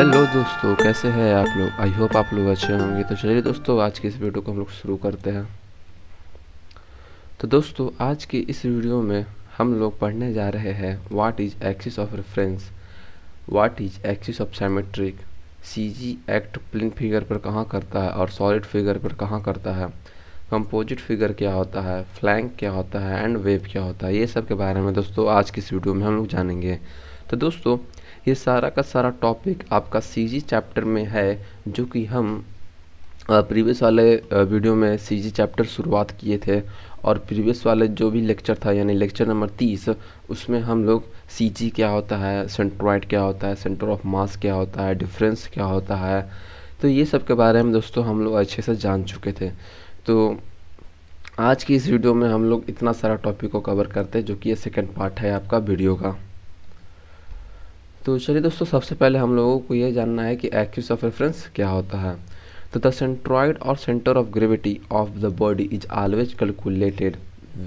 hello दोस्तों कैसे हैं आप लोग आई होप आप लोग अच्छे होंगे तो चलिए दोस्तों आज की इस वीडियो को हम लोग शुरू करते हैं तो दोस्तों आज की इस वीडियो में हम लोग पढ़ने जा रहे हैं what is axis of reference what is axis of symmetric CG act plane figure पर कहाँ करता है और सॉलिड फिगर पर कहाँ करता है कंपोजिट फिगर क्या होता है फ्लैंक क्या होता है एंड वेव क्या होता है ये सब के बारे में दोस्तों आज की इस वीडियो में हम लोग जानेंगे तो दोस्तों ये सारा का सारा टॉपिक आपका सीजी चैप्टर में है जो कि हम प्रीवियस वाले वीडियो में सीजी चैप्टर शुरुआत किए थे और प्रीवियस वाले जो भी लेक्चर था यानी लेक्चर नंबर तीस उसमें हम लोग सीजी क्या होता है सेंट्रोइड क्या होता है सेंटर ऑफ मास क्या होता है डिफरेंस क्या होता है तो ये सब के बारे में दोस्तों हम लोग अच्छे से जान चुके थे तो आज की इस वीडियो में हम लोग इतना सारा टॉपिक को कवर करते हैं जो कि ये सेकंड पार्ट है आपका वीडियो का तो चलिए दोस्तों सबसे पहले हम लोगों को ये जानना है कि एक्सिस ऑफ रेफरेंस क्या होता है तो द सेंट्रॉइड और centre of gravity of the body is always calculated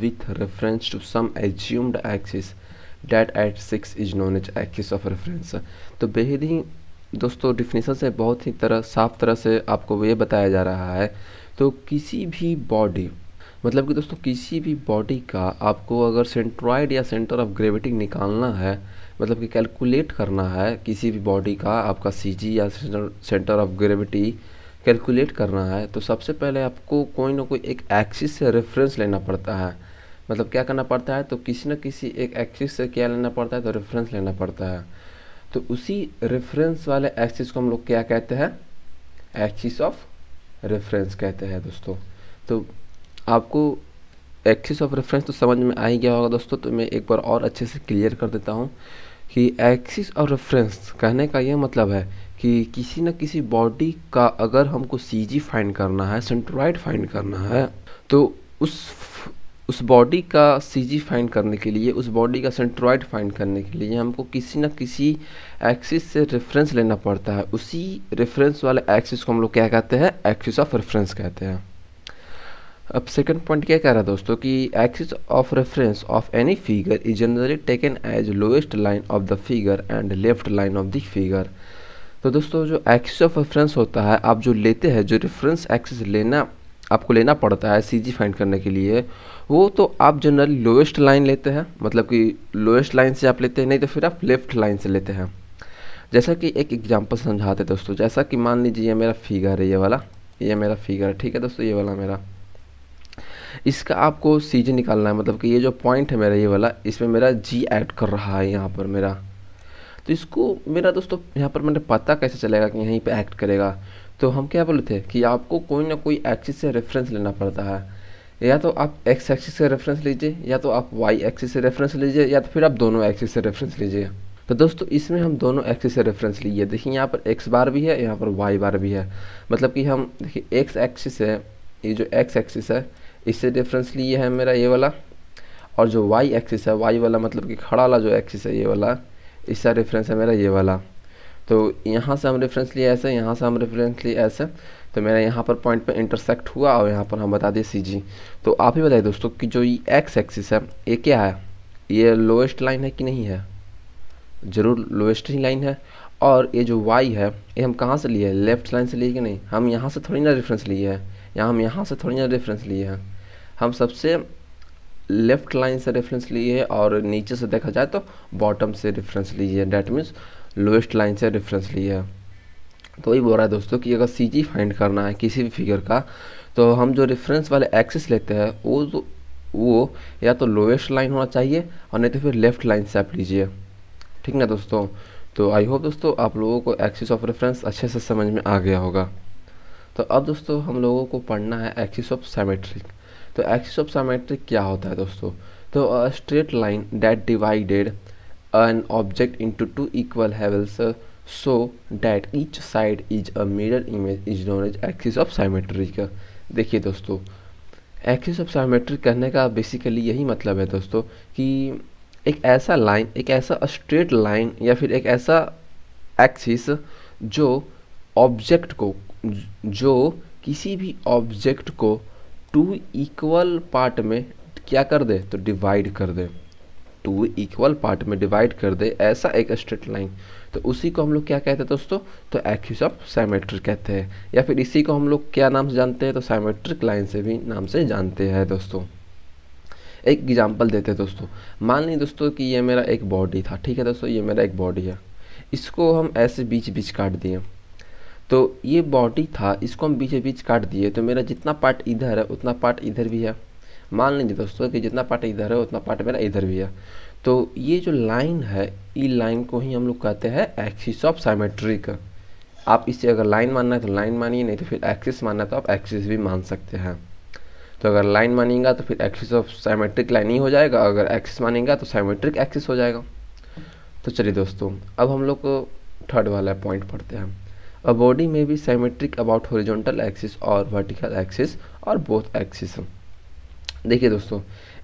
with reference to some assumed axis that axis is known as axis of reference तो बेहद ही दोस्तों डिफिनेशन से बहुत ही तरह साफ तरह से आपको ये बताया जा रहा है तो किसी भी बॉडी मतलब कि दोस्तों किसी भी बॉडी का आपको अगर सेंट्रॉइड या सेंटर ऑफ ग्रेविटी निकालना है मतलब कि कैलकुलेट करना है किसी भी बॉडी का आपका सी या सेंटर ऑफ ग्रेविटी कैलकुलेट करना है तो सबसे पहले आपको कोई ना कोई एक एक्सिस से रेफरेंस लेना पड़ता है मतलब क्या करना पड़ता है तो किसी न किसी एक एक्सिस से क्या लेना पड़ता है तो रेफरेंस लेना पड़ता है तो उसी रेफरेंस वाले एक्सिस को हम लोग क्या कहते हैं एक्सिस ऑफ रेफरेंस कहते हैं दोस्तों तो आपको एक्सिस ऑफ रेफरेंस तो समझ में आ ही गया होगा दोस्तों तो मैं एक बार और अच्छे से क्लियर कर देता हूँ कि एक्सिस ऑफ रेफरेंस कहने का यह मतलब है कि किसी न किसी बॉडी का अगर हमको सी जी फाइंड करना है सेंट्रोइड फाइंड करना है तो उस उस बॉडी का सी जी फाइंड करने के लिए उस बॉडी का सेंट्रोइड फाइंड करने के लिए हमको किसी न किसी एक्सिस से रेफरेंस लेना पड़ता है उसी रेफरेंस वाले एक्सिस को हम लोग क्या कहते हैं एक्सिस ऑफ रेफरेंस कहते हैं अब सेकंड पॉइंट क्या कह रहा है दोस्तों कि axis of reference of any figure is generally taken as lowest line of the figure and left line of the figure तो दोस्तों जो एक्सिस ऑफ रेफरेंस होता है आप जो लेते हैं जो रेफरेंस एक्सिस लेना आपको लेना पड़ता है सी जी फाइंड करने के लिए वो तो आप जनरली लोएस्ट लाइन लेते हैं मतलब कि लोएस्ट लाइन से आप लेते हैं नहीं तो फिर आप लेफ्ट लाइन से लेते हैं जैसा कि एक एग्जांपल समझाते हैं दोस्तों जैसा कि मान लीजिए ये मेरा फिगर है ये वाला ये मेरा फिगर ठीक है दोस्तों ये वाला मेरा इसका आपको सीजन निकालना है मतलब कि ये जो पॉइंट है मेरा ये वाला इसमें मेरा जी ऐड कर रहा है यहाँ पर मेरा तो इसको मेरा दोस्तों यहाँ पर मैंने पता कैसे चलेगा कि यहीं पे एक्ट करेगा तो हम क्या बोले थे कि आपको कोई ना कोई एक्सिस से रेफरेंस लेना पड़ता है या तो आप एक्स एक्सिस से रेफरेंस लीजिए या तो आप वाई एक्सिस से रेफरेंस लीजिए या तो फिर आप दोनों एक्सिस से रेफरेंस लीजिए तो दोस्तों इसमें हम दोनों एक्सिस से रेफरेंस लीजिए देखिए यहाँ पर एक्स बार भी है यहाँ पर वाई बार भी है मतलब कि हम देखिए एक्स एक्सिस है ये जो एक्स एक्सिस है इससे डिफरेंस लिए है मेरा ये वाला और जो वाई एक्सिस है वाई वाला मतलब कि खड़ा वाला जो एक्सिस है ये वाला इसका रेफरेंस है मेरा ये वाला तो यहाँ से हम रेफरेंस लिए ऐसे यहाँ से हम रेफरेंस लिए ऐसे तो मेरा यहाँ पर पॉइंट पर इंटरसेक्ट हुआ और यहाँ पर हम बता दिए सी तो आप ही बताइए दोस्तों कि जो ये एक्स एक्सिस है ये क्या है ये लोएस्ट लाइन है कि नहीं है ज़रूर लोएस्ट ही लाइन है और ये जो वाई है ये हम कहाँ से लिए है लेफ्ट लाइन से लिए कि नहीं हम यहाँ से थोड़ी ना रेफरेंस लिए है या हम यहाँ से थोड़ी ना रेफरेंस लिए हैं हम सबसे लेफ़्ट लाइन से रेफरेंस लिए है और नीचे से देखा जाए तो बॉटम से रेफरेंस लिए डैट मीन्स लोएस्ट लाइन से रेफरेंस लिए है तो वही बोल रहा है दोस्तों कि अगर सी जी फाइंड करना है किसी भी फिगर का तो हम जो रेफरेंस वाले एक्सिस लेते हैं वो तो वो या तो लोएस्ट लाइन होना चाहिए और नहीं तो फिर लेफ़्ट लाइन से आप लीजिए ठीक ना दोस्तों तो आई होप दोस्तों आप लोगों को एक्सिस ऑफ रेफरेंस अच्छे से समझ में आ गया होगा तो अब दोस्तों हम लोगों को पढ़ना है एक्सिस ऑफ सेमेट्रिक तो एक्सिस ऑफ सामेट्रिक क्या होता है दोस्तों तो straight line that divided an object into two equal halves so that each side is a mirror image is known as axis of symmetric देखिए दोस्तों एक्सिस ऑफ सामेट्रिक कहने का बेसिकली यही मतलब है दोस्तों कि एक ऐसा लाइन एक ऐसा स्ट्रेट लाइन या फिर एक ऐसा एक्सिस जो ऑब्जेक्ट को जो किसी भी ऑब्जेक्ट को टू इक्वल पार्ट में क्या कर दे तो डिवाइड कर दे टू इक्वल पार्ट में डिवाइड कर दे ऐसा एक स्ट्रेट लाइन तो उसी को हम लोग क्या कहते हैं दोस्तों तो एक्स ऑफ साइमेट्रिक कहते हैं या फिर इसी को हम लोग क्या नाम से जानते हैं तो साइमेट्रिक लाइन से भी नाम से जानते हैं दोस्तों एक एग्जाम्पल देते हैं दोस्तों मान लीजिए दोस्तों कि ये मेरा एक बॉडी था ठीक है दोस्तों ये मेरा एक बॉडी है इसको हम ऐसे बीच बीच काट दिए तो ये बॉडी था इसको हम बीच बीच काट दिए तो मेरा जितना पार्ट इधर है उतना पार्ट इधर भी है मान लीजिए दोस्तों कि जितना पार्ट इधर है उतना पार्ट मेरा इधर भी है तो ये जो लाइन है ई लाइन को ही हम लोग कहते हैं एक्सिस ऑफ साइमेट्रिक आप इसे अगर लाइन मानना है तो लाइन मानिए नहीं तो फिर एक्सिस मानना है तो आप एक्सिस भी मान सकते हैं तो अगर लाइन मानेगा तो फिर एक्सिस ऑफ साइमेट्रिक लाइन ही हो जाएगा अगर एक्सिस मानेगा तो साइमेट्रिक एक्सिस हो जाएगा तो चलिए दोस्तों अब हम लोग थर्ड वाला पॉइंट पढ़ते हैं अ बॉडी में भी symmetric अबाउट horizontal एक्सिस और वर्टिकल एक्सिस और बोथ एक्सिस देखिए दोस्तों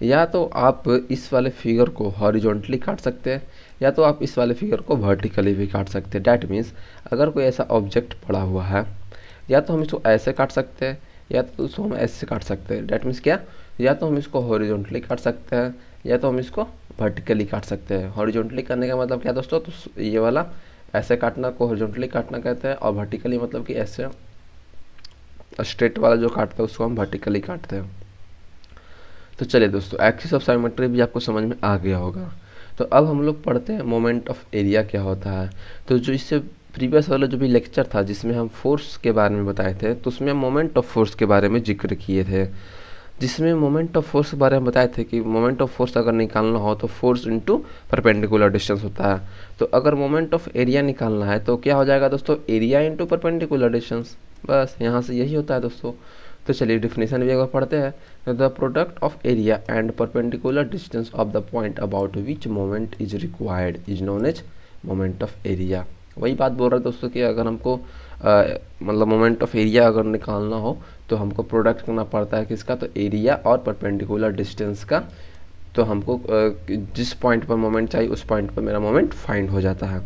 या तो आप इस वाले फिगर को हॉरिजॉन्टली काट सकते हैं या तो आप इस वाले फिगर को वर्टिकली भी काट सकते हैं डैट मीन्स अगर कोई ऐसा ऑब्जेक्ट पड़ा हुआ है या तो हम इसको ऐसे काट सकते हैं या तो इसको हम ऐसे काट सकते हैं डैट मीन्स क्या या तो हम इसको हॉरिजॉन्टली काट सकते हैं या तो हम इसको वर्टिकली काट सकते हैं हॉरिजॉन्टली करने का मतलब क्या दोस्तों तो ये वाला ऐसे काटना को हॉरिजॉन्टली काटना कहते हैं और वर्टिकली मतलब कि ऐसे स्ट्रेट वाला जो काटता है उसको हम वर्टिकली काटते हैं तो चलिए दोस्तों एक्सिस ऑफ साइमेट्री भी आपको समझ में आ गया होगा तो अब हम लोग पढ़ते हैं मोमेंट ऑफ एरिया क्या होता है तो जो इससे प्रीवियस वाला जो भी लेक्चर था जिसमें हम फोर्स के बारे में बताए थे तो उसमें मोमेंट ऑफ फोर्स के बारे में जिक्र किए थे जिसमें मोमेंट ऑफ फोर्स के बारे में बताए थे कि मोमेंट ऑफ फोर्स अगर निकालना हो तो फोर्स इंटू परपेंडिकुलर डिस्टेंस होता है तो अगर मोमेंट ऑफ एरिया निकालना है तो क्या हो जाएगा दोस्तों एरिया इंटू परपेंडिकुलर डिस्टेंस बस यहाँ से यही होता है दोस्तों तो चलिए डिफिनेशन भी अगर पढ़ते हैं the product of area and perpendicular distance of the point about which moment is required is known as moment of area वही बात बोल रहा है दोस्तों कि अगर हमको मतलब मोमेंट ऑफ एरिया अगर निकालना हो तो हमको प्रोडक्ट करना पड़ता है किसका तो एरिया और परपेंडिकुलर डिस्टेंस का तो हमको जिस पॉइंट पर मोमेंट चाहिए उस पॉइंट पर मेरा मोमेंट फाइंड हो जाता है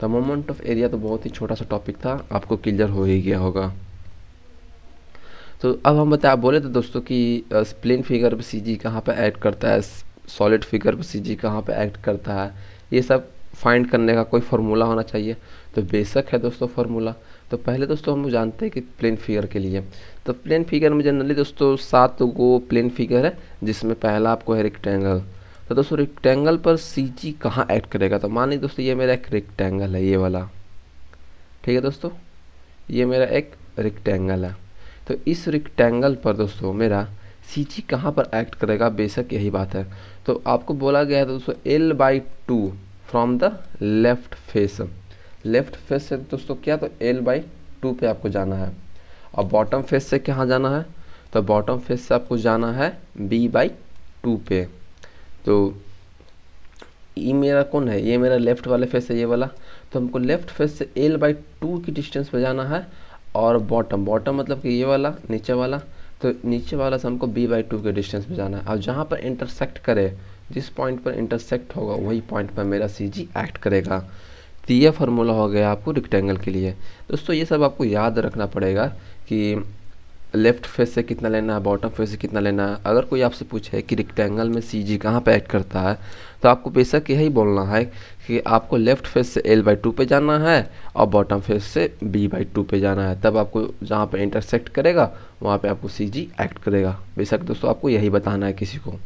तो मोमेंट ऑफ एरिया तो बहुत ही छोटा सा टॉपिक था आपको क्लियर हो ही गया होगा तो अब हम बताए बोले तो दोस्तों कि स्प्लिन फिगर पर सी जी कहाँ पर एक्ट करता है सॉलिड फिगर पर सी जी कहाँ पर एक्ट करता है ये सब फाइंड करने का कोई फार्मूला होना चाहिए तो बेशक है दोस्तों फार्मूला तो पहले दोस्तों हम जानते हैं कि प्लेन फिगर के लिए तो प्लेन फिगर में जनरली दोस्तों सात गो प्लेन फिगर है जिसमें पहला आपको है रेक्टेंगल तो दोस्तों रेक्टेंगल पर सी जी कहाँ एक्ट करेगा तो मान लीजिए दोस्तों ये मेरा एक रेक्टेंगल है ये वाला ठीक है दोस्तों ये मेरा एक रेक्टेंगल है तो इस रेक्टेंगल पर दोस्तों मेरा सी जी कहाँ पर एक्ट करेगा बेशक यही बात है तो आपको बोला गया है दोस्तों L by two from the left face left face से दोस्तों क्या तो एल बाई टू पे आपको जाना है और बॉटम फेस से कहाँ जाना है तो बॉटम फेस से आपको जाना है बी बाई टू पे तो ये मेरा कौन है ये मेरा लेफ्ट वाले फेस है ये वाला तो हमको लेफ्ट फेस से एल बाई टू की डिस्टेंस पे जाना है और बॉटम बॉटम मतलब कि ये वाला नीचे वाला तो नीचे वाला से हमको बी बाई टू के डिस्टेंस पे जाना है और जहाँ पर इंटरसेक्ट करे जिस पॉइंट पर इंटरसेक्ट होगा वही पॉइंट पर मेरा सी जी एक्ट करेगा तो ये फार्मूला हो गया आपको रिक्टेंगल के लिए दोस्तों ये सब आपको याद रखना पड़ेगा कि लेफ़्ट फेस से कितना लेना है बॉटम फेस से कितना लेना है अगर कोई आपसे पूछे कि रिक्टेंगल में सी जी कहाँ पर एक्ट करता है तो आपको बेशक यही बोलना है कि आपको लेफ़्ट फेस से एल बाई टू पर जाना है और बॉटम फेस से बी बाई टू पर जाना है तब आपको जहाँ पर इंटरसेक्ट करेगा वहाँ पर आपको सी जी एक्ट करेगा बेशक दोस्तों आपको यही बताना है किसी को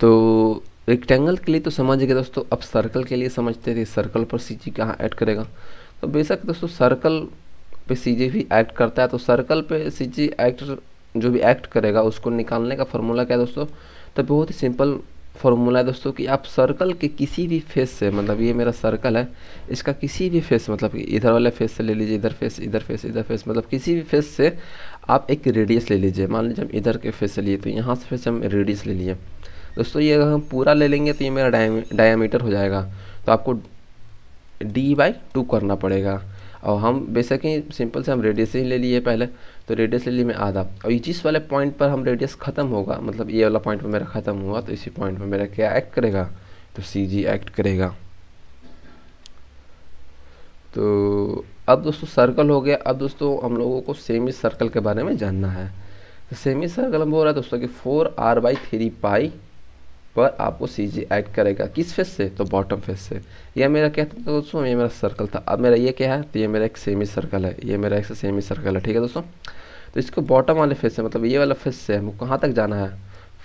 तो रेक्टेंगल के लिए तो समझ गए दोस्तों अब सर्कल के लिए समझते थे सर्कल पर सी जी कहाँ ऐड करेगा तो बेशक दोस्तों सर्कल पे सी जी भी एक्ट करता है तो सर्कल पे सी जी एक्ट जो भी एक्ट करेगा उसको निकालने का फॉर्मूला क्या है दोस्तों तो बहुत ही सिंपल फॉर्मूला है दोस्तों कि आप सर्कल के किसी भी फेस से मतलब ये मेरा सर्कल है इसका किसी भी फेस मतलब इधर वाले फेस से ले लीजिए इधर फेस इधर फेस इधर फेस मतलब किसी भी फेस से आप एक रेडियस ले लीजिए मान लीजिए हम इधर के फेस से लिए तो यहाँ से फेस हम रेडियस ले लिए दोस्तों ये अगर हम पूरा ले लेंगे तो ये मेरा डायामीटर हो जाएगा तो आपको डी बाई टू करना पड़ेगा और हम बेशक ही सिंपल से हम रेडियस ही ले लिए पहले तो रेडियस ले लिए मैं आधा और जिस वाले पॉइंट पर हम रेडियस ख़त्म होगा मतलब ये वाला पॉइंट पर मेरा ख़त्म हुआ तो इसी पॉइंट पर मेरा क्या एक्ट करेगा तो सी जी एक्ट करेगा तो अब दोस्तों सर्कल हो गया अब दोस्तों हम लोगों को सेमी सर्कल के बारे में जानना है तो सेमी सर्कल हम बोल रहा है दोस्तों कि four R by three pi पर आपको सी जी एड करेगा किस फेस से तो बॉटम फेस से यह मेरा क्या था दोस्तों ये मेरा सर्कल था अब मेरा ये क्या है तो ये मेरा एक सेमी सर्कल है ये मेरा एक सेमी सर्कल है ठीक है दोस्तों तो इसको बॉटम वाले फेस से मतलब ये वाला फेस से हमको कहाँ तक जाना है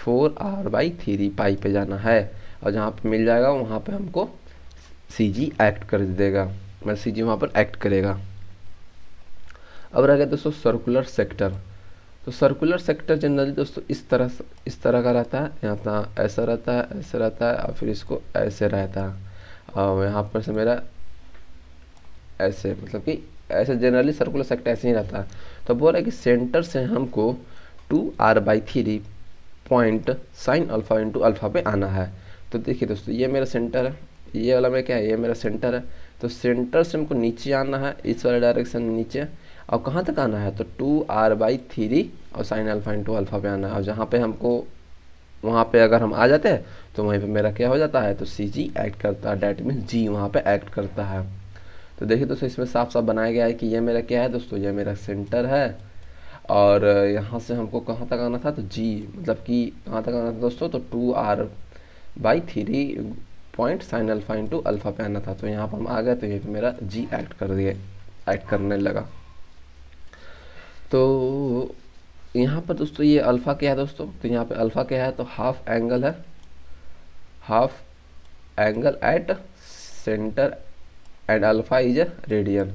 four R by three pi पे जाना है और जहाँ पर मिल जाएगा वहाँ पर हमको सी जी एक्ट कर देगा मतलब सी जी वहाँ पर एक्ट करेगा अब रह गया दोस्तों सर्कुलर सेक्टर तो सर्कुलर सेक्टर जनरली दोस्तों इस तरह इस तरह का रहता है यहाँ ऐसा रहता है ऐसे रहता है और फिर इसको ऐसे रहता है और यहाँ पर से मेरा ऐसे मतलब कि ऐसे जनरली सर्कुलर सेक्टर ऐसे ही रहता है तो बोल रहा है कि सेंटर से हमको two R by three point sine alpha into alpha पे आना है तो देखिए दोस्तों ये मेरा सेंटर है ये वाला मेरा क्या है ये मेरा सेंटर है तो सेंटर से हमको नीचे आना है इस वाले डायरेक्शन नीचे और कहाँ तक आना है तो टू आर बाई थ्री और साइन अल्फा इंटू अल्फा पे आना है और जहाँ पे हमको वहाँ पे अगर हम आ जाते हैं तो वहीं पे मेरा क्या हो जाता है तो सी जी एक्ट करता है डेट मीन जी वहाँ पे एक्ट करता है तो देखिए दोस्तों इसमें साफ साफ बनाया गया है कि ये मेरा क्या है दोस्तों ये मेरा सेंटर है और यहाँ से हमको कहाँ तक आना था तो जी मतलब कि कहाँ तक आना था दोस्तों तो two R by three point sine alpha into alpha पे आना था तो यहाँ पर हम आ गए तो ये मेरा जी एक्ट कर दिए एक्ट करने लगा तो यहाँ पर दोस्तों ये अल्फ़ा क्या है दोस्तों तो यहाँ पे अल्फ़ा क्या है तो हाफ एंगल है half angle at centre and alpha is a radian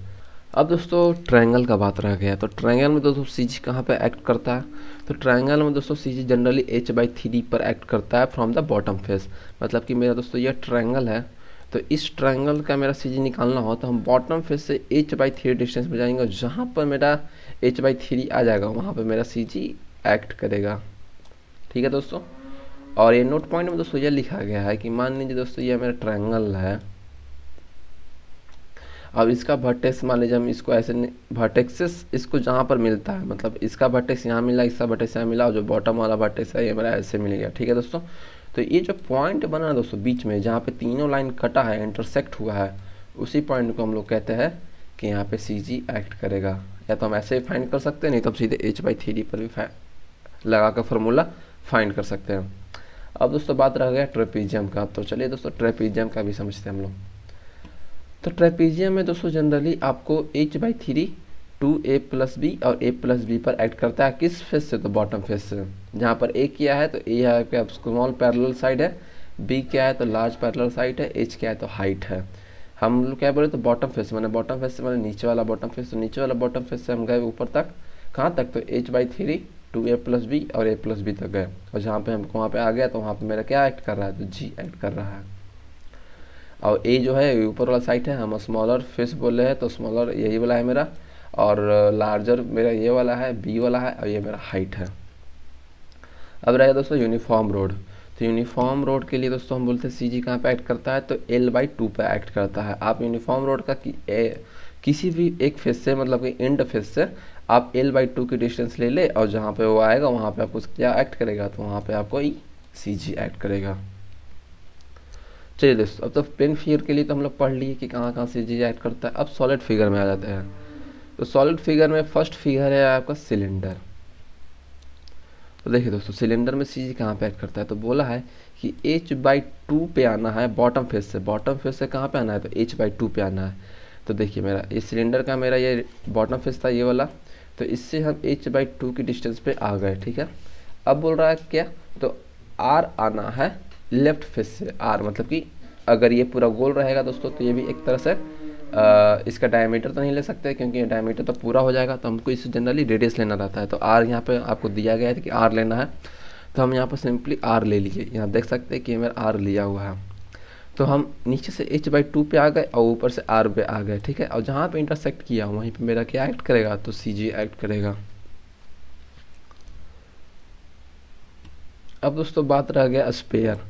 अब दोस्तों ट्रायंगल का बात रह गया तो ट्रायंगल में दोस्तों सी जी कहाँ पर एक्ट करता है तो ट्रायंगल में दोस्तों C G generally H by three पर एक्ट करता है फ्रॉम द बॉटम फेस मतलब कि मेरा दोस्तों यह ट्रायंगल है तो इस ट्रायंगल का मेरा सी निकालना हो तो हम बॉटम फेस से एच बाई थ्री डिस्टेंस में जाएंगे और जहाँ पर मेरा एच बाई थ्री आ जाएगा वहाँ पर मेरा सी एक्ट करेगा ठीक है दोस्तों और ये नोट पॉइंट में दोस्तों यह लिखा गया है कि मान लीजिए दोस्तों यह मेरा ट्रायंगल है अब इसका भटेक्स मान लीजिए हम इसको ऐसे भटेक्सेस इसको जहाँ पर मिलता है मतलब इसका भटेक्स यहाँ मिला इसका भटेक्स यहाँ मिला और जो बॉटम वाला भटेक्स है ये मेरा ऐसे मिल गया ठीक है दोस्तों तो ये जो पॉइंट बना है दोस्तों बीच में जहाँ पे तीनों लाइन कटा है इंटरसेक्ट हुआ है उसी पॉइंट को हम लोग कहते हैं कि यहाँ पे सी जी एक्ट करेगा या तो हम ऐसे फाइंड कर सकते हैं नहीं तो हम सीधे एच बाई थ्री पर भी लगा कर फॉर्मूला फाइंड कर सकते हैं अब दोस्तों बात रह गया ट्रेपीजियम का तो चलिए दोस्तों ट्रेपीजियम का भी समझते हैं हम लोग तो ट्रेपीजियम में दोस्तों जनरली आपको H by three two A plus B और ए प्लस बी पर एक्ट करता है किस फेस से तो बॉटम फेस से जहाँ पर ए किया है तो ए है आपका स्मॉल पैरल साइड है बी क्या है तो लार्ज पैरल साइड है एच क्या है तो हाइट है हम लोग क्या बोले तो बॉटम फेस मैंने बॉटम फेस से मैंने नीचे वाला बॉटम फेस तो नीचे वाला बॉटम फेस से हम गए ऊपर तक कहाँ तक तो H by three two A plus B और ए प्लस बी तक गए और जहाँ पे हमको वहाँ पे आ गया तो वहाँ पे मेरा क्या एक्ट कर रहा है तो जी एक्ट कर रहा है और ए जो है ऊपर वाला साइट है हम स्मॉलर फेस बोले हैं तो स्मॉलर यही वाला है मेरा और लार्जर मेरा ये वाला है बी वाला है और ये मेरा हाइट है अब रहेगा दोस्तों यूनिफॉर्म रोड तो यूनिफॉर्म रोड के लिए दोस्तों हम बोलते हैं सी जी कहाँ पर एक्ट करता है तो एल बाई टू पर एक्ट करता है आप यूनिफॉर्म रोड का कि ए, किसी भी एक फेस से मतलब कि एंड फेस से आप एल बाई टू की डिस्टेंस ले ले और जहाँ पे वो आएगा वहाँ पे आपको क्या एक्ट करेगा तो वहाँ पे आपको ई सी जी एक्ट करेगा चलिए दोस्तों अब तो पेन फिगर के लिए तो हम लोग पढ़ लिए कि कहाँ कहाँ सी जी एक्ट करता है अब सॉलिड फिगर में आ जाते हैं तो सॉलिड फिगर में फर्स्ट फिगर है आपका सिलेंडर तो देखिए दोस्तों सिलेंडर में सी जी कहाँ पर एक्ट करता है तो बोला है कि एच बाई टू पे आना है बॉटम फेस से बॉटम फेस से कहाँ पे आना है तो एच बाई टू पे आना है तो देखिए मेरा ये सिलेंडर का मेरा ये बॉटम फेस था ये वाला तो इससे हम एच बाई टू की डिस्टेंस पे आ गए ठीक है अब बोल रहा है क्या तो आर आना है लेफ्ट फेस से आर मतलब कि अगर ये पूरा गोल रहेगा दोस्तों तो ये भी एक तरह से आ, इसका डायमीटर तो नहीं ले सकते क्योंकि डायमीटर तो पूरा हो जाएगा तो हमको इससे जनरली रेडियस लेना रहता है तो आर यहाँ पे आपको दिया गया है कि आर लेना है तो हम यहाँ पर सिंपली आर ले लीजिए यहाँ देख सकते हैं कि मेरा आर लिया हुआ है तो हम नीचे से एच बाई टू पे आ गए और ऊपर से आर पे आ गए ठीक है और जहाँ पर इंटरसेक्ट किया वहीं पर मेरा क्या एक्ट करेगा तो सी जी एक्ट करेगा अब दोस्तों बात रह गया स्पेयर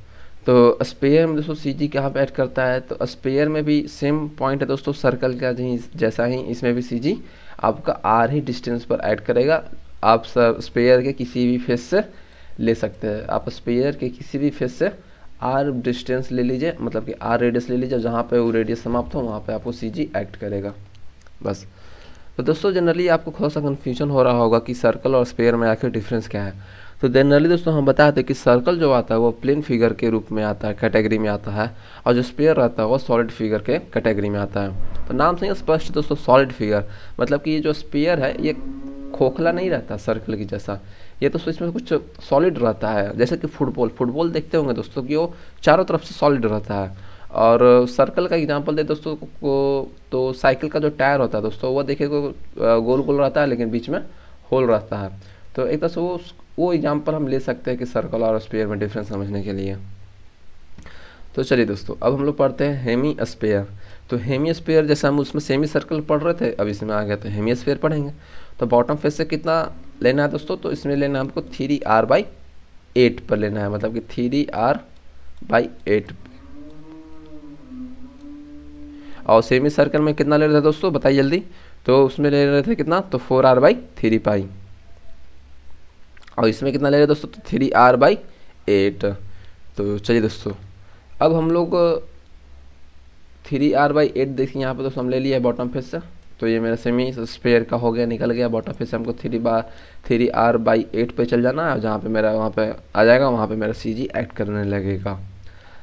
तो स्पेयर में दोस्तों सी जी कहाँ पर ऐड करता है तो स्पेयर में भी सेम पॉइंट है दोस्तों सर्कल का जैसा ही इसमें भी सी जी आपका आर ही डिस्टेंस पर ऐड करेगा आप स्पेयर के किसी भी फेस से ले सकते हैं आप स्पेयर के किसी भी फेस से आर डिस्टेंस ले लीजिए मतलब कि आर रेडियस ले लीजिए जहाँ पर वो रेडियस समाप्त हो वहाँ पर आपको सी जी एक्ट करेगा बस तो दोस्तों जनरली आपको थोड़ा सा कन्फ्यूजन हो रहा होगा कि सर्कल और स्पेयर में आखिर डिफरेंस क्या है तो जनरली दोस्तों हम बताते हैं कि सर्कल जो आता है वो प्लेन फिगर के रूप में आता है कैटेगरी में आता है और जो स्पेयर रहता है वो सॉलिड फिगर के कैटेगरी में आता है तो नाम से ही स्पष्ट दोस्तों सॉलिड फिगर मतलब कि ये जो स्पेयर है ये खोखला नहीं रहता सर्कल की जैसा ये तो इसमें कुछ सॉलिड रहता है जैसे कि फुटबॉल फुटबॉल देखते होंगे दोस्तों कि वो चारों तरफ से सॉलिड रहता है और सर्कल का एग्जांपल दे दोस्तों को तो साइकिल का जो टायर होता है दोस्तों वो देखे गोल गोल रहता है लेकिन बीच में होल रहता है तो एक तरह से वो वो एग्जाम्पल हम ले सकते हैं कि सर्कल और स्पेयर में डिफरेंस समझने के लिए तो चलिए दोस्तों अब हम लोग पढ़ते हैं हेमी स्पेयर तो हेमी स्पेयर जैसे हम उसमें सेमी सर्कल पढ़ रहे थे अब इसमें आ गया तो हेमी स्पेयर पढ़ेंगे तो बॉटम फेस से कितना लेना है दोस्तों तो इसमें लेना है हमको थ्री आर बाई एट पर लेना है मतलब कि थ्री आर बाई एट और सेमी सर्कल में कितना ले रहे थे दोस्तों बताइए जल्दी तो उसमें ले रहे थे कितना तो four R by three pi और इसमें कितना ले रहे दोस्तों तो थ्री आर बाई एट तो चलिए दोस्तों अब हम लोग थ्री आर बाई एट देखिए यहाँ पे दोस्तों हम ले लिया बॉटम फेस से तो ये मेरा सेमी स्पेयर का हो गया निकल गया बॉटम फेस से हमको थ्री बा थ्री आर बाई एट पर चल जाना है जहाँ पर मेरा वहाँ पर आ जाएगा वहाँ पर मेरा सी जी एक्ट करने लगेगा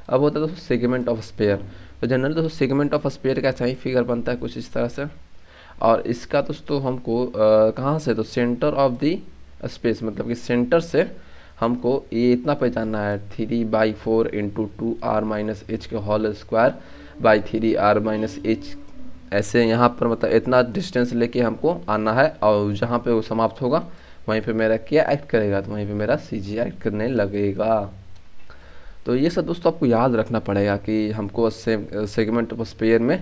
अब होता है दोस्तों सेगमेंट ऑफ स्पेयर तो जनरली दोस्तों सेगमेंट ऑफ स्पेयर का ऐसा ही फिगर बनता है कुछ इस तरह से और इसका दोस्तों हमको कहाँ से तो सेंटर ऑफ दी स्पेस मतलब कि सेंटर से हमको ये इतना पहचानना है three by four into two R minus H के whole square by three R minus H ऐसे यहाँ पर मतलब इतना डिस्टेंस लेके हमको आना है और जहाँ पे वो समाप्त होगा वहीं पे मेरा क्या एक्ट करेगा तो वहीं पे मेरा सी जी एक्ट करने लगेगा तो ये सब दोस्तों आपको याद रखना पड़ेगा कि हमको सेगमेंट ऑफ स्पेयर में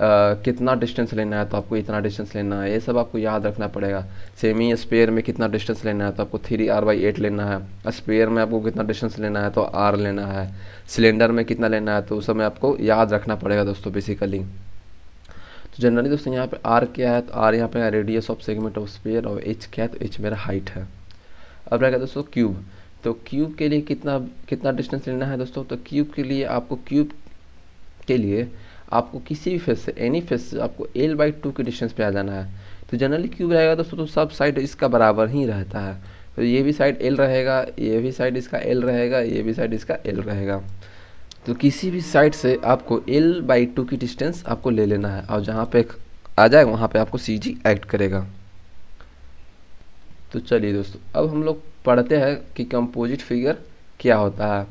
कितना डिस्टेंस लेना है तो आपको इतना डिस्टेंस लेना है ये सब आपको याद रखना पड़ेगा सेमी स्पेयर में कितना डिस्टेंस लेना है तो आपको थ्री आर बाई एट लेना है स्पेयर में आपको कितना डिस्टेंस लेना है तो आर लेना है सिलेंडर में कितना लेना है तो उस समय आपको याद रखना पड़ेगा दोस्तों बेसिकली तो जनरली दोस्तों यहाँ पर आर क्या है तो आर यहाँ पे radius of segment of sphere और एच क्या है तो एच मेरा हाइट है अब रहेगा दोस्तों क्यूब तो क्यूब के लिए कितना कितना डिस्टेंस लेना है दोस्तों तो क्यूब के लिए आपको क्यूब के लिए आपको किसी भी फेस से एनी फेस से आपको एल बाई टू के डिस्टेंस पे आ जाना है तो जनरली क्यूब रहेगा दोस्तों तो सब साइड इसका बराबर ही रहता है तो ये भी साइड एल रहेगा ये भी साइड इसका एल रहेगा ये भी साइड इसका एल रहेगा तो किसी भी साइड से आपको एल बाई टू की डिस्टेंस आपको ले लेना है और जहाँ पे आ जाएगा वहाँ पे आपको सी जी एक्ट करेगा तो चलिए दोस्तों अब हम लोग पढ़ते हैं कि कंपोजिट फिगर क्या होता है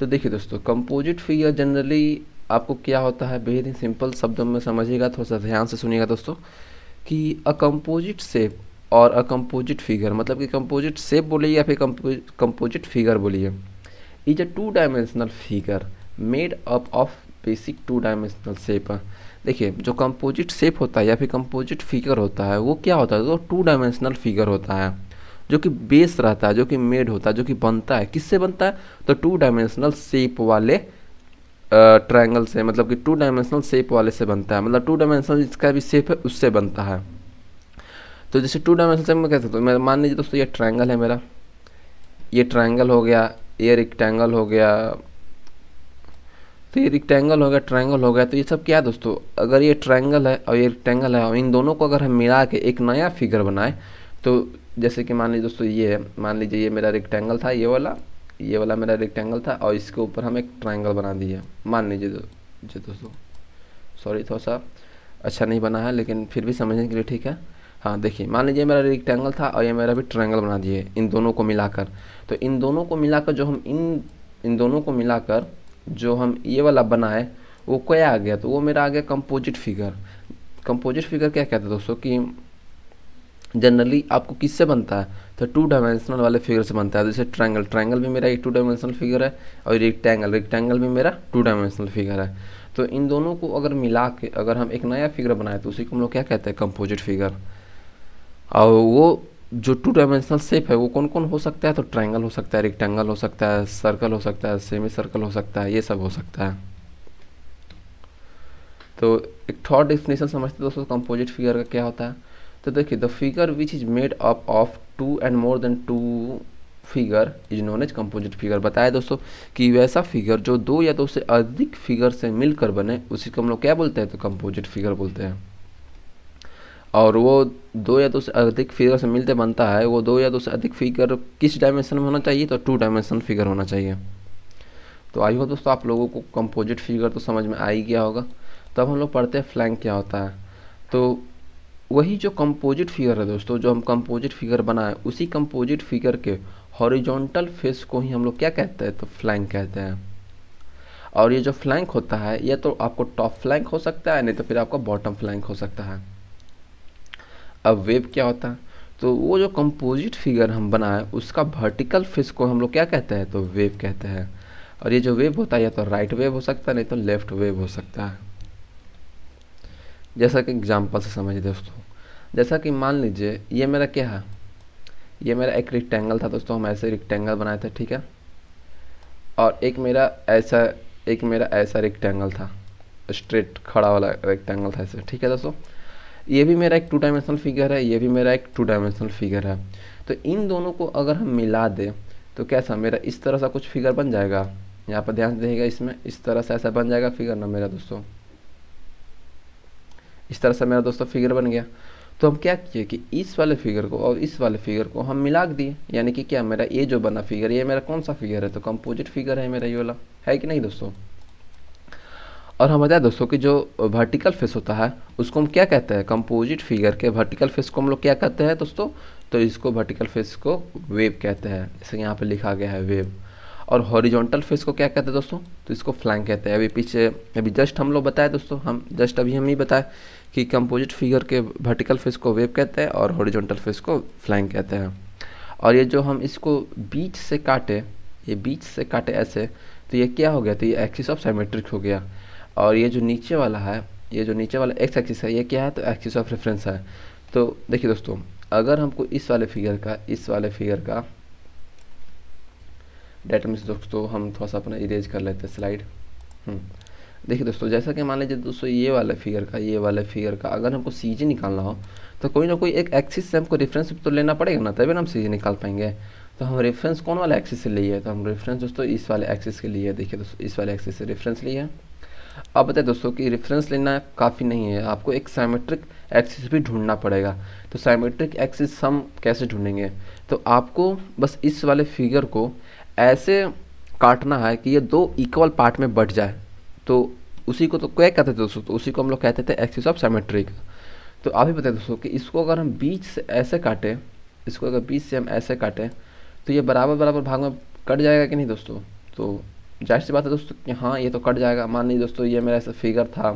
तो देखिए दोस्तों कंपोजिट फिगर जनरली आपको क्या होता है बेहद ही सिंपल शब्दों में समझिएगा थोड़ा सा ध्यान से सुनिएगा दोस्तों कि अ कंपोजिट सेप और अ कंपोजिट फिगर मतलब कि कंपोजिट सेप बोलिए या फिर कंपोजिट फिगर बोलिए is a two dimensional figure made up of basic two dimensional shape देखिए जो कंपोजिट सेप होता है या फिर कंपोजिट फिगर होता है वो क्या होता है वो टू डायमेंशनल फिगर होता है जो कि बेस रहता है जो कि मेड होता है जो कि बनता है किससे बनता है तो टू डायमेंशनल सेप वाले ट्रायंगल से मतलब कि टू डायमेंशनल शेप वाले से बनता है मतलब टू डायमेंशनल जिसका भी शेप है उससे बनता है तो जैसे टू डायमेंशनल से मैं कह सकता हूँ मान लीजिए दोस्तों ये ट्रायंगल है मेरा ये ट्रायंगल हो गया ये रिक्टेंगल हो गया तो ये रिक्टेंगल हो गया ट्रायंगल हो गया तो ये सब क्या है दोस्तों अगर ये ट्रायंगल है और ये रिक्टेंगल है और इन दोनों को अगर हम मिला के एक नया फिगर बनाए तो जैसे कि मान लीजिए दोस्तों ये है मान लीजिए ये मेरा रिक्टेंगल था ये वाला ये वाला मेरा रेक्टेंगल था और इसके ऊपर हम एक ट्राइंगल बना दिए मान लीजिए जो दोस्तों सॉरी थोड़ा सा अच्छा नहीं बना है लेकिन फिर भी समझने के लिए ठीक है हाँ देखिए मान लीजिए मेरा रेक्टेंगल था और ये मेरा भी ट्राइंगल बना दिए इन दोनों को मिलाकर तो इन दोनों को मिलाकर जो हम इन इन दोनों को मिलाकर जो हम ये वाला बनाए वो क्या आ गया तो वो मेरा आ गया कंपोजिट फिगर कंपोजिट फिगर क्या कहते हैं दोस्तों कि जनरली आपको किससे बनता है तो टू डायमेंशनल वाले फिगर से बनता है जैसे ट्रैंगल ट्रैंगल भी मेरा एक टू डायमेंशनल फिगर है और रेक्टेंगल रेक्टेंगल भी मेरा टू डायमेंशनल फिगर है तो इन दोनों को अगर मिला के अगर हम एक नया फिगर बनाए तो उसी को हम लोग क्या कहते हैं कंपोजिट फिगर और वो जो टू डायमेंशनल सेप है वो कौन कौन हो सकता है तो ट्रायंगल हो सकता है रिक्टेंगल हो सकता है सर्कल हो सकता है सेमी सर्कल हो सकता है ये सब हो सकता है तो एक थर्ड डेफिनेशन समझते हैं दोस्तों कंपोजिट फिगर का क्या होता है तो देखिए the figure which is made up of two and more than two figure is known as composite figure बताया दोस्तों कि वैसा फिगर जो दो या दो तो से अधिक फिगर से मिलकर बने उसी को हम लोग क्या बोलते हैं तो कंपोजिट फिगर बोलते हैं और वो दो या दो तो से अधिक फिगर से मिलते बनता है वो दो या दो तो से अधिक फिगर किस डायमेंशन में होना चाहिए तो टू डायमेंशन फिगर होना चाहिए तो आई हो दोस्तों आप लोगों को कंपोजिट फिगर तो समझ में आ ही गया होगा तब हम लोग पढ़ते हैं फ्लैंक क्या होता है तो वही जो कंपोजिट फिगर है दोस्तों जो हम कंपोजिट फिगर बनाए उसी कंपोजिट फिगर के हॉरिजॉन्टल फेस को ही हम लोग क्या कहते हैं तो फ्लैंक कहते हैं और ये जो फ्लैंक होता है ये तो आपको टॉप फ्लैंक हो सकता है नहीं तो फिर आपका बॉटम फ्लैंक हो सकता है अब वेब क्या होता है तो वो जो कंपोजिट फिगर हम बनाए उसका वर्टिकल फेस को हम लोग क्या कहते हैं तो वेव कहते हैं और ये जो वेब होता है या तो राइट वेव हो सकता है नहीं तो लेफ्ट वेव हो सकता है जैसा कि एग्जाम्पल से समझिए दोस्तों जैसा कि मान लीजिए ये मेरा क्या है ये मेरा एक रिक्टेंगल था दोस्तों हम ऐसे रिक्टेंगल बनाए थे ठीक है और एक मेरा ऐसा एक मेरा ऐसा रिक्टेंगल था स्ट्रेट खड़ा वाला रेक्टेंगल था ऐसे ठीक है दोस्तों ये भी मेरा एक टू डायमेंशनल फिगर है ये भी मेरा एक टू डायमेंशनल फिगर है तो इन दोनों को अगर हम मिला दें तो कैसा मेरा इस तरह सा कुछ फिगर बन जाएगा यहाँ पर ध्यान देगा इसमें इस तरह से ऐसा बन जाएगा फिगर ना मेरा दोस्तों इस तरह से मेरा दोस्तों फिगर बन गया तो हम क्या किए कि इस वाले फिगर को और इस वाले फिगर को हम मिला दिए यानी कि क्या मेरा ये जो बना फिगर ये मेरा कौन सा फिगर है तो कंपोजिट फिगर है मेरा ये वाला है कि नहीं दोस्तों और हम बताए दोस्तों कि जो वर्टिकल फेस होता है उसको हम क्या कहते हैं कंपोजिट फिगर के वर्टिकल फेस को हम लोग क्या कहते हैं दोस्तों तो इसको वर्टिकल फेस को वेव कहते हैं जैसे यहाँ पर लिखा गया है वेव और हॉरिजॉन्टल फेस को क्या कहते हैं दोस्तों तो इसको फ्लैंक कहते हैं अभी पीछे अभी जस्ट हम लोग बताए दोस्तों हम जस्ट अभी हम ही बताए कि कंपोजिट फिगर के वर्टिकल फेस को वेब कहते हैं और हॉरिजॉन्टल फेस को फ्लैंग कहते हैं और ये जो हम इसको बीच से काटे ये बीच से काटे ऐसे तो ये क्या हो गया तो ये एक्सिस ऑफ साइमेट्रिक हो गया और ये जो नीचे वाला है ये जो नीचे वाला एक्स एक्सिस है ये क्या है तो एक्सिस ऑफ रेफरेंस है तो देखिए दोस्तों अगर हमको इस वाले फिगर का इस वाले फिगर का डेटा मिस दोस्तों हम थोड़ा सा अपना इरेज कर लेते हैं स्लाइड देखिए दोस्तों जैसा कि मान लीजिए दोस्तों ये वाला फिगर का ये वाला फिगर का अगर हमको सी जी निकालना हो तो कोई ना कोई एक एक्सिस से हमको रेफरेंस तो लेना पड़ेगा ना तभी ना हम सी जी निकाल पाएंगे तो हम रेफरेंस कौन वाला एक्सिस से लिए तो हम रेफरेंस दोस्तों इस वाले एक्सिस के लिए देखिए दोस्तों इस वाले एक्सिस से रेफरेंस लिए अब बताए दोस्तों कि रेफरेंस लेना काफ़ी नहीं है आपको एक साइमेट्रिक एक्सिस भी ढूंढना पड़ेगा तो साइमेट्रिक एक्सिस हम कैसे ढूंढेंगे तो आपको बस इस वाले फिगर को ऐसे काटना है कि ये दो इक्वल पार्ट में बट जाए तो उसी को तो क्या कहते थे दोस्तों तो उसी को हम लोग कहते थे एक्सिस ऑफ का तो आप ही बताए दोस्तों कि इसको अगर हम बीच से ऐसे काटें इसको अगर बीच से हम ऐसे काटें तो ये बराबर बराबर भाग में कट जाएगा कि नहीं दोस्तों तो जाहिर सी बात है दोस्तों कि हाँ ये तो कट जाएगा मान लीजिए दोस्तों ये मेरा ऐसा फिगर था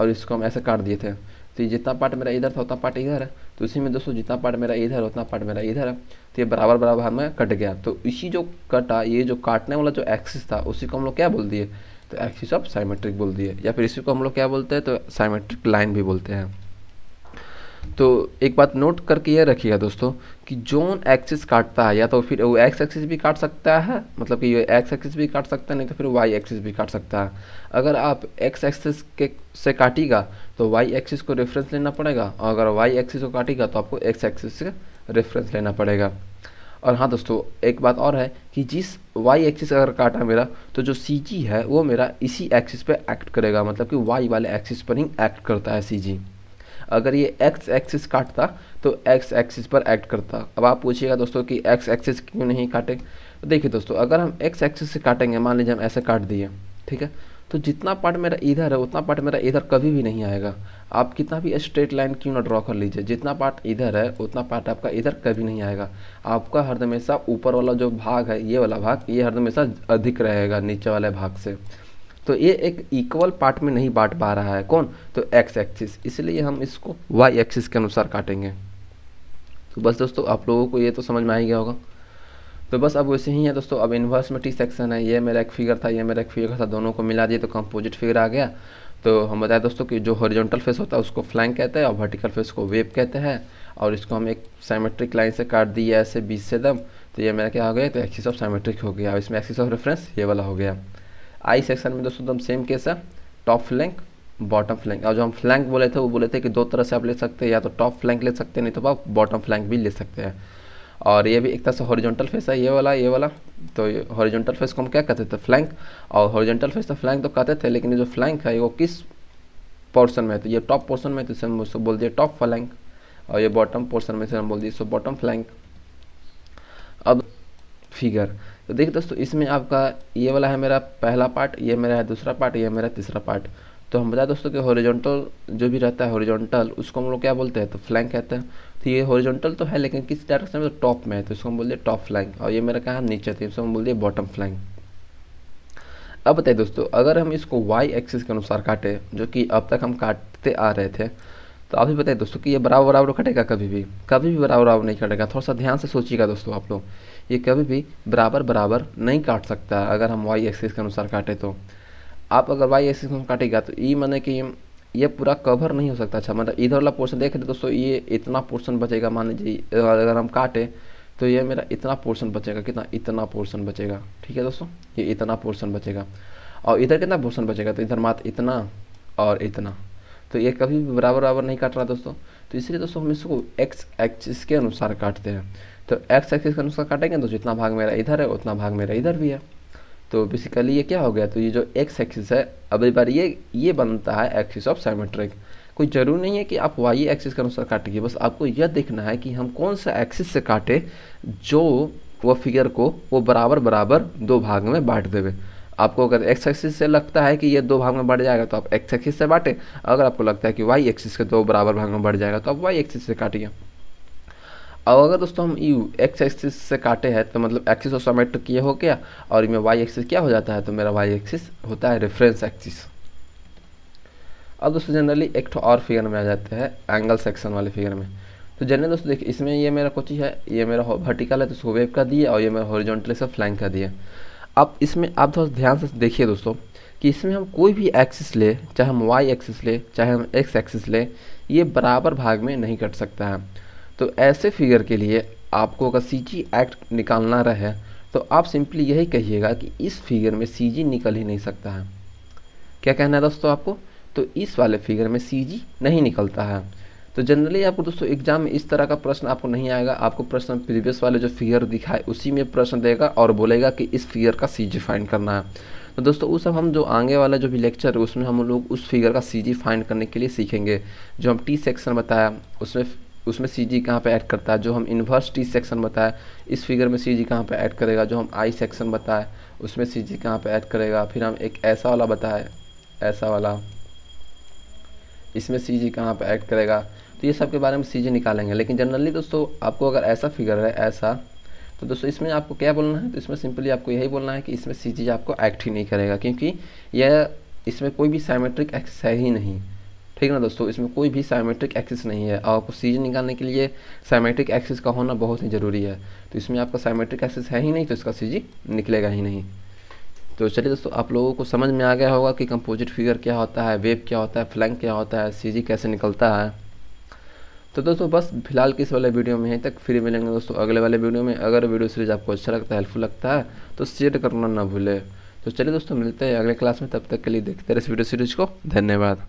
और इसको हम ऐसे काट दिए थे तो ये जितना पार्ट मेरा इधर था उतना पार्ट इधर है तो इसी में दोस्तों जितना पार्ट मेरा इधर है उतना पार्ट मेरा इधर है तो ये बराबर बराबर भाग में कट गया तो इसी जो कटा ये जो काटने वाला जो एक्सिस था उसी को हम लोग क्या बोल दिए तो एक्सिस ऑफ साइमेट्रिक बोल दिए या फिर इसी को हम लोग क्या बोलते हैं तो साइमेट्रिक लाइन भी बोलते हैं तो एक बात नोट करके ये रखिएगा दोस्तों कि जोन एक्सिस काटता है या तो फिर वो एक्स एक्सिस भी काट सकता है मतलब कि ये एक्स एक्सिस भी काट सकता है नहीं तो फिर वाई एक्सिस भी काट सकता है अगर आप एक्स एक्सिस के से काटेगा तो वाई एक्सिस को रेफरेंस लेना पड़ेगा और अगर वाई एक्सिस को काटेगा तो आपको एक्स एक्सिस से रेफरेंस लेना पड़ेगा और हाँ दोस्तों एक बात और है कि जिस वाई एक्सिस अगर काटा मेरा तो जो सी जी है वो मेरा इसी एक्सिस पे एक्ट करेगा मतलब कि वाई वाले एक्सिस पर ही एक्ट करता है सी जी अगर ये एक्स एक्सिस काटता तो एक्स एक्सिस पर एक्ट करता अब आप पूछिएगा दोस्तों कि एक्स एक्सिस क्यों नहीं काटे तो देखिए दोस्तों अगर हम एक्स एक्सिस से काटेंगे मान लीजिए हम ऐसे काट दिए ठीक है तो जितना पार्ट मेरा इधर है उतना पार्ट मेरा इधर कभी भी नहीं आएगा आप कितना भी स्ट्रेट लाइन क्यों ना ड्रॉ कर लीजिए जितना पार्ट इधर है उतना पार्ट आपका इधर कभी नहीं आएगा आपका हर हमेशा ऊपर वाला जो भाग है ये वाला भाग ये हर हमेशा अधिक रहेगा नीचे वाले भाग से तो ये एक इक्वल पार्ट में नहीं बांट पा रहा है कौन तो एक्स एक्सिस इसलिए हम इसको वाई एक्सिस के अनुसार काटेंगे तो बस दोस्तों आप लोगों को ये तो समझ में आ गया होगा तो बस अब वैसे ही है दोस्तों अब इन्वर्स में टी सेक्शन है ये मेरा एक फिगर था ये मेरा एक फिगर था दोनों को मिला दिए तो कंपोजिट फिगर आ गया तो हम बताए दोस्तों कि जो हॉरिजॉन्टल फेस होता है उसको फ्लैंक कहते हैं और वर्टिकल फेस को वेब कहते हैं और इसको हम एक साइमेट्रिक लाइन से काट दिए ऐसे बीच से दम तो ये मेरा क्या हो गया तो एक्सिस ऑफ साइमेट्रिक हो गया और इसमें एक्सिस ऑफ रेफरेंस ये वाला हो गया आई सेक्शन में दोस्तों एकदम सेम केस है टॉप फ्लैंक बॉटम फ्लैंक और जो हम फ्लैंक बोले थे वो बोले थे कि दो तरह से आप ले सकते हैं या तो टॉप फ्लैंक ले सकते हैं नहीं तो आप बॉटम फ्लैंक भी ले सकते हैं और ये भी एक तरह से हॉरिजॉन्टल फेस है ये वाला ये वाला तो ये हॉरिजॉन्टल फेस को हम क्या कहते थे फ्लैंक और हॉरिजॉन्टल फेस तो फ्लैंक तो कहते थे लेकिन जो फ्लैंक है वो किस पोर्शन में है तो ये टॉप पोर्शन में तो इसे हम उसको बोल दिए टॉप फ्लैंक और ये बॉटम पोर्शन में से हम बोल दिए सो बॉटम फ्लैंक अब फिगर तो देखिए दोस्तों इसमें आपका ये वाला है मेरा पहला पार्ट ये मेरा है दूसरा पार्ट ये मेरा तीसरा पार्ट तो हम बताए दोस्तों कि हॉरिजॉन्टल जो भी रहता है हॉरिजॉन्टल उसको हम लोग क्या बोलते हैं तो फ्लैंक कहते हैं तो ये हॉरिजॉन्टल तो है लेकिन किस डायरेक्शन में तो टॉप में है तो इसको हम बोलते हैं टॉप फ्लैंक और ये मेरा कहा नीचे थे तो इसको हम बोलते हैं बॉटम फ्लैंक अब बताइए दोस्तों अगर हम इसको वाई एक्सिस के अनुसार काटें जो कि अब तक हम काटते आ रहे थे तो आप भी बताइए दोस्तों कि ये बराबर बराबर कटेगा कभी भी कभी भी बराबर बराबर नहीं कटेगा थोड़ा सा ध्यान से सोचिएगा दोस्तों आप लोग ये कभी भी बराबर बराबर नहीं काट सकता अगर हम वाई एक्सिस के अनुसार काटें तो आप अगर वाई एक्सिस को काटेगा तो ई e मैंने कि ये पूरा कवर नहीं हो सकता अच्छा मतलब इधर वाला पोर्शन देख रहे दोस्तों ये इतना पोर्शन बचेगा मान लीजिए अगर हम काटें तो ये मेरा इतना पोर्शन बचेगा कितना इतना पोर्शन बचेगा ठीक है दोस्तों ये इतना पोर्शन बचेगा और इधर कितना पोर्शन बचेगा तो इधर मात्र इतना और इतना तो ये कभी भी बराबर बराबर नहीं काट रहा दोस्तों तो इसलिए दोस्तों हम इसको एक्स एक्सिस के अनुसार काटते हैं तो एक्स एक्सिस के अनुसार काटेंगे तो जितना भाग मेरा इधर है उतना भाग मेरा इधर भी है तो बेसिकली ये क्या हो गया तो ये जो एक्स एक्सिस है अब बार ये ये बनता है एक्सिस ऑफ सेमेट्रिक कोई ज़रूरी नहीं है कि आप वाई एक्सिस के अनुसार काटेंगे बस आपको यह देखना है कि हम कौन सा एक्सिस से काटे जो वह फिगर को वो बराबर बराबर दो भाग में बांट देवे आपको अगर एक्स एक्सिस से लगता है कि ये दो भाग में बढ़ जाएगा तो आप एक्स एक्सिस से बांटें अगर आपको लगता है कि वाई एक्सिस के दो बराबर भाग में बढ़ जाएगा तो आप वाई एक्सिस से काटिए अब अगर दोस्तों हम यू एक्स एक्सिस से काटे हैं तो मतलब एक्सिस और तो किए हो गया और इनमें वाई एक्सिस क्या हो जाता है तो मेरा वाई एक्सिस होता है रेफरेंस एक्सिस अब दोस्तों जनरली एक और फिगर में आ जाते हैं एंगल सेक्शन वाले फिगर में तो जनरल दोस्तों देखिए इसमें ये मेरा कोची है ये मेरा वर्टिकल है तो उसको वेव का दिए और ये मेरा हॉरिजॉन्टल से फ्लैंक का दिया अब इसमें आप थोड़ा ध्यान से देखिए दोस्तों कि इसमें हम कोई भी एक्सिस ले चाहे हम वाई एक्सिस ले चाहे हम एक्स एक्सिस ले ये बराबर भाग में नहीं कट सकता है तो ऐसे फिगर के लिए आपको अगर सी जी एक्ट निकालना रहे तो आप सिंपली यही कहिएगा कि इस फिगर में सी जी निकल ही नहीं सकता है क्या कहना है दोस्तों आपको तो इस वाले फिगर में सी जी नहीं निकलता है तो जनरली आपको दोस्तों एग्जाम में इस तरह का प्रश्न आपको नहीं आएगा आपको प्रश्न प्रीवियस वाले जो फिगर दिखाए उसी में प्रश्न देगा और बोलेगा कि इस फिगर का सी जी फाइंड करना है तो दोस्तों उस सब हम जो आगे वाला जो भी लेक्चर है उसमें हम लोग उस फिगर का सी जी फाइंड करने के लिए सीखेंगे जो हम टी सेक्शन बताया उसमें उसमें सी जी कहाँ पर ऐड करता है जो हम इन्वर्स टी सेक्शन बताए इस फिगर में सी जी कहाँ पर ऐड करेगा जो हम आई सेक्शन बताए उसमें सी जी कहाँ पर ऐड करेगा फिर हम एक ऐसा वाला बताए ऐसा वाला इसमें सी जी कहाँ पर ऐड करेगा तो ये सब के बारे में सी जी निकालेंगे लेकिन जनरली दोस्तों आपको अगर ऐसा फिगर है ऐसा तो दोस्तों इसमें आपको क्या बोलना है तो इसमें सिंपली आपको यही बोलना है कि इसमें सी जी आपको एक्ट ही नहीं करेगा क्योंकि यह इसमें कोई भी साइमेट्रिक एक्स है ही नहीं ठीक है ना दोस्तों इसमें कोई भी साइमेट्रिक एक्सिस नहीं है आपको सीजन निकालने के लिए साइमेट्रिक एक्सिस का होना बहुत ही ज़रूरी है तो इसमें आपका साइमेट्रिक एक्सिस है ही नहीं तो इसका सी निकलेगा ही नहीं तो चलिए दोस्तों आप लोगों को समझ में आ गया होगा कि कंपोजिट फिगर क्या होता है वेब क्या होता है फ्लैंक क्या होता है सीजी कैसे निकलता है तो दोस्तों बस फिलहाल किस वाले वीडियो में यहीं तक फिर मिलेंगे दोस्तों अगले वाले वीडियो में अगर वीडियो सीरीज आपको अच्छा लगता है हेल्पफुल लगता है तो शेयर करना ना भूले तो चलिए दोस्तों मिलते हैं अगले क्लास में तब तक के लिए देखते रहे इस वीडियो सीरीज को धन्यवाद